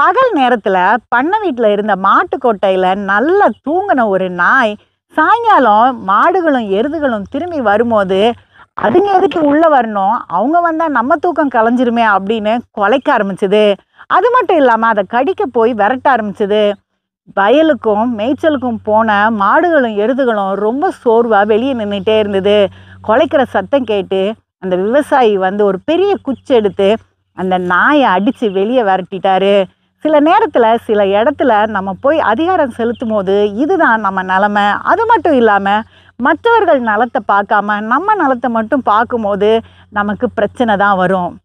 பகல் நேரத்தில் பண்ணை வீட்டில் இருந்த மாட்டுக்கொட்டையில் நல்லா தூங்கின ஒரு நாய் சாயங்காலம் மாடுகளும் எருதுகளும் திரும்பி வரும்போது அதுங்க எதுக்கு உள்ளே வரணும் அவங்க வந்தால் நம்ம தூக்கம் கலைஞ்சிருமே அப்படின்னு கொலைக்க ஆரம்பிச்சுது அது மட்டும் இல்லாமல் அதை கடிக்க போய் விரட்ட ஆரம்பிச்சுது வயலுக்கும் மேய்ச்சலுக்கும் போன மாடுகளும் எருதுகளும் ரொம்ப சோர்வாக வெளியே நின்றுட்டே இருந்தது கொலைக்கிற சத்தம் கேட்டு அந்த விவசாயி வந்து ஒரு பெரிய குச்சி எடுத்து அந்த நாயை அடித்து வெளியே விரட்டிட்டாரு சில நேரத்தில் சில இடத்துல நம்ம போய் அதிகாரம் செலுத்தும் போது இதுதான் நம்ம நிலமை அது மட்டும் இல்லாமல் மற்றவர்கள் நலத்தை பார்க்காம நம்ம நலத்தை மட்டும் பார்க்கும்போது நமக்கு பிரச்சனை தான் வரும்